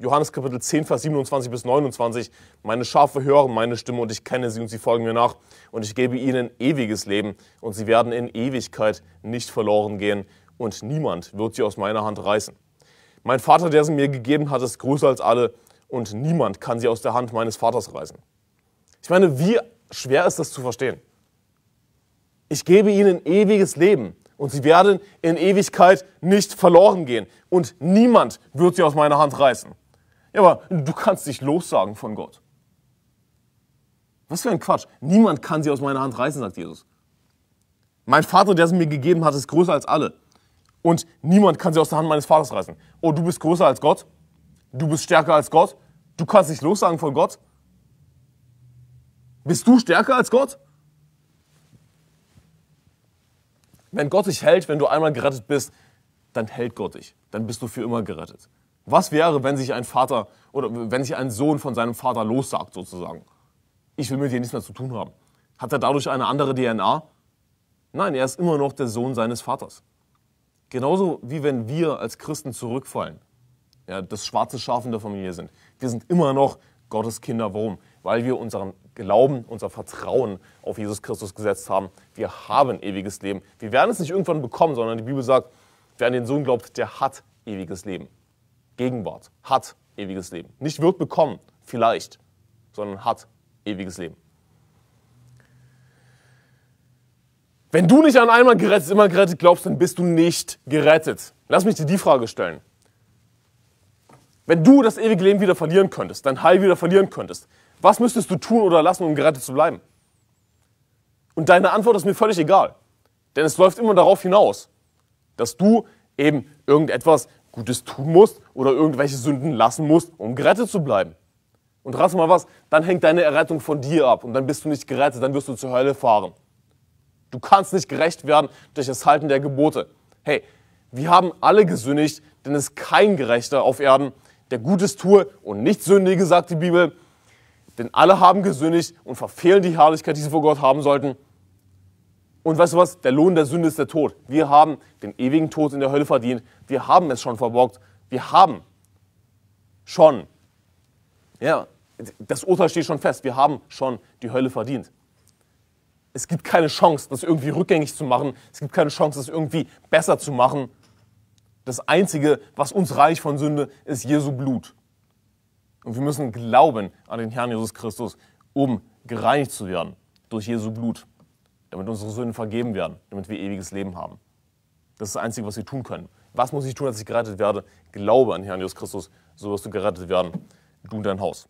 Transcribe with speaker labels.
Speaker 1: Johannes Kapitel 10, Vers 27 bis 29. Meine Schafe hören meine Stimme und ich kenne sie und sie folgen mir nach. Und ich gebe ihnen ewiges Leben und sie werden in Ewigkeit nicht verloren gehen und niemand wird sie aus meiner Hand reißen. Mein Vater, der sie mir gegeben hat, ist größer als alle und niemand kann sie aus der Hand meines Vaters reißen. Ich meine, wie schwer ist das zu verstehen? Ich gebe ihnen ewiges Leben und sie werden in Ewigkeit nicht verloren gehen und niemand wird sie aus meiner Hand reißen. Ja, aber du kannst dich lossagen von Gott. Was für ein Quatsch. Niemand kann sie aus meiner Hand reißen, sagt Jesus. Mein Vater, der sie mir gegeben hat, ist größer als alle. Und niemand kann sie aus der Hand meines Vaters reißen. Oh, du bist größer als Gott. Du bist stärker als Gott. Du kannst dich lossagen von Gott. Bist du stärker als Gott? Wenn Gott dich hält, wenn du einmal gerettet bist, dann hält Gott dich. Dann bist du für immer gerettet. Was wäre, wenn sich ein Vater oder wenn sich ein Sohn von seinem Vater lossagt, sozusagen? Ich will mit dir nichts mehr zu tun haben. Hat er dadurch eine andere DNA? Nein, er ist immer noch der Sohn seines Vaters. Genauso wie wenn wir als Christen zurückfallen, ja, das schwarze Schaf in der Familie sind. Wir sind immer noch Gottes Kinder. Warum? Weil wir unseren Glauben, unser Vertrauen auf Jesus Christus gesetzt haben. Wir haben ewiges Leben. Wir werden es nicht irgendwann bekommen, sondern die Bibel sagt, wer an den Sohn glaubt, der hat ewiges Leben. Gegenwart, hat ewiges Leben. Nicht wird bekommen, vielleicht, sondern hat ewiges Leben. Wenn du nicht an einmal gerettet, immer gerettet glaubst, dann bist du nicht gerettet. Lass mich dir die Frage stellen. Wenn du das ewige Leben wieder verlieren könntest, dein Heil wieder verlieren könntest, was müsstest du tun oder lassen, um gerettet zu bleiben? Und deine Antwort ist mir völlig egal. Denn es läuft immer darauf hinaus, dass du eben irgendetwas Gutes tun musst oder irgendwelche Sünden lassen musst, um gerettet zu bleiben. Und rass mal was, dann hängt deine Errettung von dir ab und dann bist du nicht gerettet, dann wirst du zur Hölle fahren. Du kannst nicht gerecht werden durch das Halten der Gebote. Hey, wir haben alle gesündigt, denn es ist kein Gerechter auf Erden, der Gutes tue und nicht sündige, sagt die Bibel. Denn alle haben gesündigt und verfehlen die Herrlichkeit, die sie vor Gott haben sollten. Und weißt du was? Der Lohn der Sünde ist der Tod. Wir haben den ewigen Tod in der Hölle verdient. Wir haben es schon verbockt. Wir haben schon, ja, das Urteil steht schon fest. Wir haben schon die Hölle verdient. Es gibt keine Chance, das irgendwie rückgängig zu machen. Es gibt keine Chance, das irgendwie besser zu machen. Das Einzige, was uns reich von Sünde, ist Jesu Blut. Und wir müssen glauben an den Herrn Jesus Christus, um gereinigt zu werden durch Jesu Blut damit unsere Sünden vergeben werden, damit wir ewiges Leben haben. Das ist das Einzige, was wir tun können. Was muss ich tun, dass ich gerettet werde? Glaube an Herrn Jesus Christus, so wirst du gerettet werden, du und dein Haus.